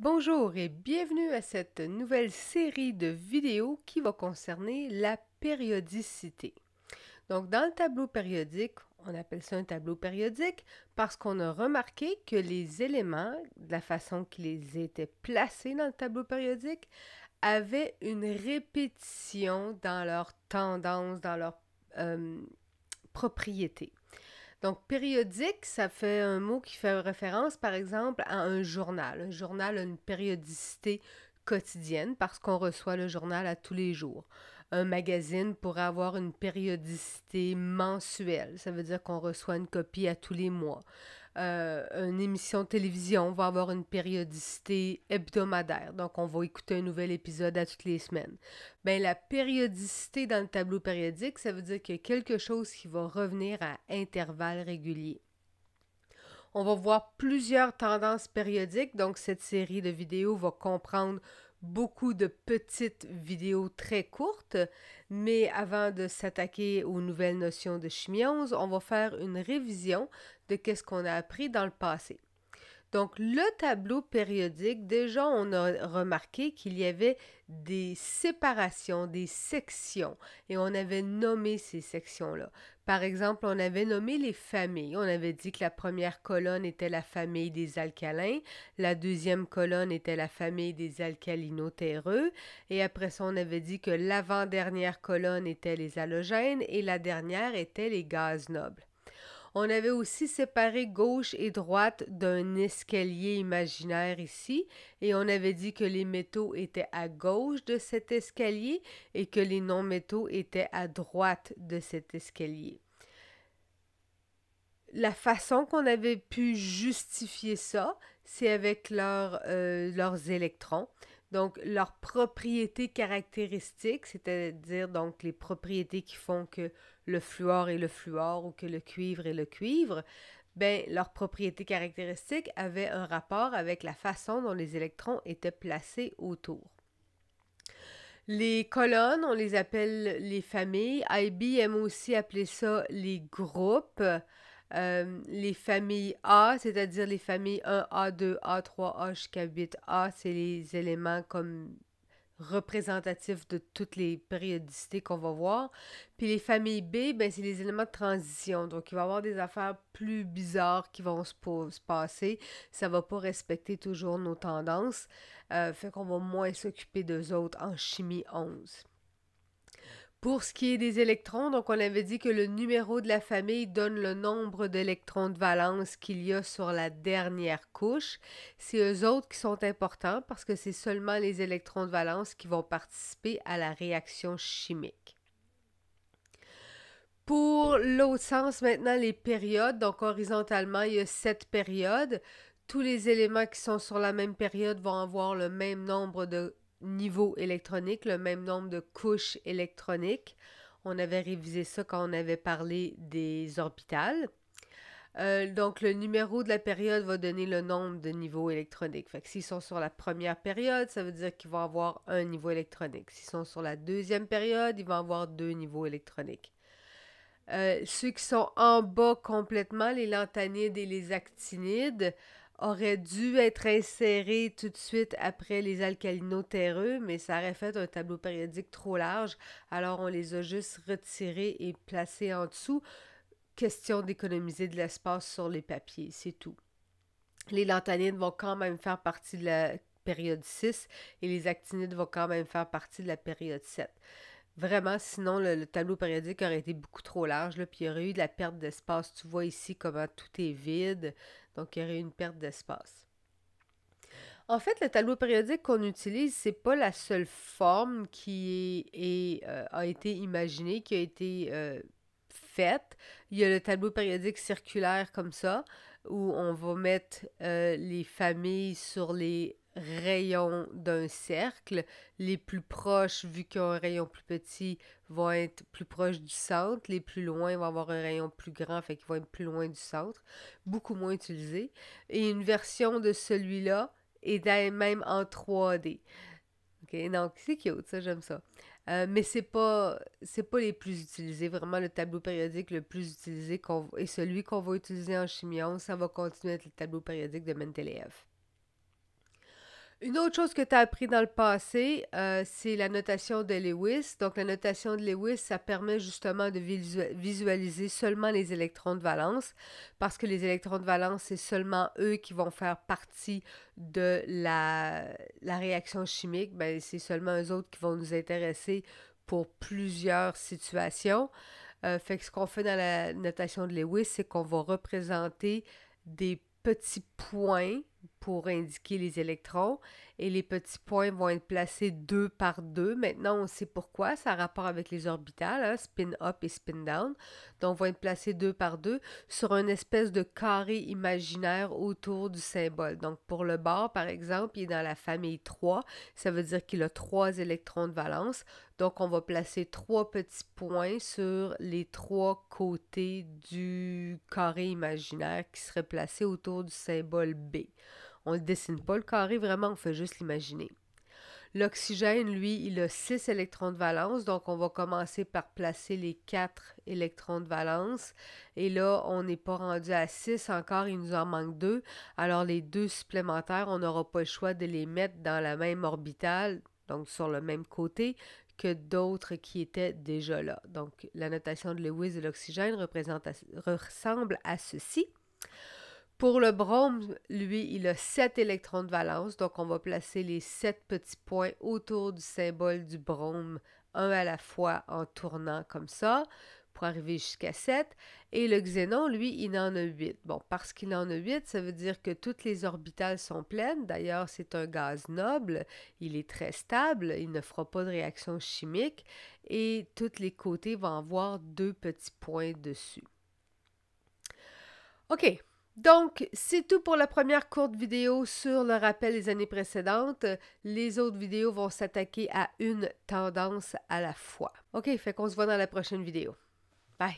Bonjour et bienvenue à cette nouvelle série de vidéos qui va concerner la périodicité. Donc dans le tableau périodique, on appelle ça un tableau périodique parce qu'on a remarqué que les éléments, de la façon qu'ils étaient placés dans le tableau périodique, avaient une répétition dans leur tendance, dans leur propriétés. Euh, propriété. Donc, périodique, ça fait un mot qui fait référence, par exemple, à un journal. Un journal a une périodicité quotidienne parce qu'on reçoit le journal à tous les jours un magazine pourrait avoir une périodicité mensuelle. Ça veut dire qu'on reçoit une copie à tous les mois. Euh, une émission de télévision va avoir une périodicité hebdomadaire. Donc, on va écouter un nouvel épisode à toutes les semaines. Bien, la périodicité dans le tableau périodique, ça veut dire qu'il y a quelque chose qui va revenir à intervalles réguliers. On va voir plusieurs tendances périodiques. Donc, cette série de vidéos va comprendre beaucoup de petites vidéos très courtes, mais avant de s'attaquer aux nouvelles notions de chimie on va faire une révision de ce qu'on a appris dans le passé. Donc, le tableau périodique, déjà, on a remarqué qu'il y avait des séparations, des sections, et on avait nommé ces sections-là. Par exemple, on avait nommé les familles. On avait dit que la première colonne était la famille des alcalins, la deuxième colonne était la famille des alcalinotéreux, et après ça, on avait dit que l'avant-dernière colonne était les halogènes et la dernière était les gaz nobles. On avait aussi séparé gauche et droite d'un escalier imaginaire ici, et on avait dit que les métaux étaient à gauche de cet escalier et que les non-métaux étaient à droite de cet escalier la façon qu'on avait pu justifier ça, c'est avec euh, leurs électrons. Donc, leurs propriétés caractéristiques, c'est-à-dire donc les propriétés qui font que le fluor et le fluor ou que le cuivre et le cuivre, ben, leurs propriétés caractéristiques avaient un rapport avec la façon dont les électrons étaient placés autour. Les colonnes, on les appelle les familles. IB aime aussi appeler ça les groupes. Euh, les familles A, c'est-à-dire les familles 1A, 2A, 3A jusqu'à 8A, c'est les éléments comme représentatif de toutes les périodicités qu'on va voir. Puis les familles B, ben, c'est les éléments de transition. Donc, il va y avoir des affaires plus bizarres qui vont se, passer. Ça va pas respecter toujours nos tendances. Euh, fait qu'on va moins s'occuper d'eux autres en chimie 11. Pour ce qui est des électrons, donc on avait dit que le numéro de la famille donne le nombre d'électrons de valence qu'il y a sur la dernière couche. C'est eux autres qui sont importants parce que c'est seulement les électrons de valence qui vont participer à la réaction chimique. Pour l'autre sens, maintenant, les périodes. Donc horizontalement, il y a sept périodes. Tous les éléments qui sont sur la même période vont avoir le même nombre de niveau électronique le même nombre de couches électroniques. On avait révisé ça quand on avait parlé des orbitales. Euh, donc, le numéro de la période va donner le nombre de niveaux électroniques. Fait que s'ils sont sur la première période, ça veut dire qu'ils vont avoir un niveau électronique. S'ils sont sur la deuxième période, ils vont avoir deux niveaux électroniques. Euh, ceux qui sont en bas complètement, les lanthanides et les actinides, aurait dû être inséré tout de suite après les alcalino-terreux, mais ça aurait fait un tableau périodique trop large, alors on les a juste retirés et placés en dessous. Question d'économiser de l'espace sur les papiers, c'est tout. Les lantanides vont quand même faire partie de la période 6 et les actinides vont quand même faire partie de la période 7. Vraiment, sinon, le, tableau périodique aurait été beaucoup trop large, puis il y aurait eu de la perte d'espace. Tu vois ici comment tout est vide. Donc, il y aurait une perte d'espace. En fait, le tableau périodique qu'on utilise, c'est pas la seule forme qui euh, a été imaginée, qui a été euh, faite. Il y a le tableau périodique circulaire comme ça, où on va mettre euh, les familles sur les rayons d'un cercle. Les plus proches, vu qu'ils ont un rayon plus petit, vont être plus proches du centre. Les plus loin vont avoir un rayon plus grand, fait qu'ils vont être plus loin du centre, beaucoup moins utilisé Et une version de celui-là est même en 3D. OK, donc c'est cute, ça, j'aime ça. Euh, mais c'est pas c'est pas les plus utilisés. Vraiment, le tableau périodique le plus utilisé et celui qu'on va utiliser en chimie ça va continuer à être le tableau périodique de Mendeleev. Une autre chose que tu as appris dans le passé, euh, c'est la notation de Lewis. Donc, la notation de Lewis, ça permet justement de visualiser seulement les électrons de valence, parce que les électrons de valence, c'est seulement eux qui vont faire partie de la, réaction chimique. Ben, c'est seulement eux autres qui vont nous intéresser pour plusieurs situations. Euh, fait que ce qu'on fait dans la notation de Lewis, c'est qu'on va représenter des petits points pour indiquer les électrons et les petits points vont être placés deux par deux. Maintenant, on sait pourquoi, ça a rapport avec les orbitales, hein, spin up et spin down. Donc, vont être placés deux par deux sur une espèce de carré imaginaire autour du symbole. Donc, pour le bord, par exemple, il est dans la famille 3, ça veut dire qu'il a trois électrons de valence. Donc, on va placer trois petits points sur les trois côtés du carré imaginaire qui serait placé autour du symbole B. On ne dessine pas le carré vraiment, on fait juste l'imaginer. L'oxygène, lui, il a 6 électrons de valence, donc on va commencer par placer les 4 électrons de valence. Et là, on n'est pas rendu à 6 encore, il nous en manque 2. Alors les deux supplémentaires, on n'aura pas le choix de les mettre dans la même orbitale, donc sur le même côté que d'autres qui étaient déjà là. Donc la notation de Lewis de l'oxygène ressemble à ceci. Pour le brome, lui, il a 7 électrons de valence, donc on va placer les 7 petits points autour du symbole du brome, un à la fois en tournant comme ça pour arriver jusqu'à 7. Et le xénon, lui, il en a 8. Bon, parce qu'il en a 8, ça veut dire que toutes les orbitales sont pleines. D'ailleurs, c'est un gaz noble, il est très stable, il ne fera pas de réaction chimique et tous les côtés vont avoir deux petits points dessus. OK, donc, c'est tout pour la première courte vidéo sur le rappel des années précédentes. Les autres vidéos vont s'attaquer à une tendance à la fois. OK, fait qu'on se voit dans la prochaine vidéo. Bye!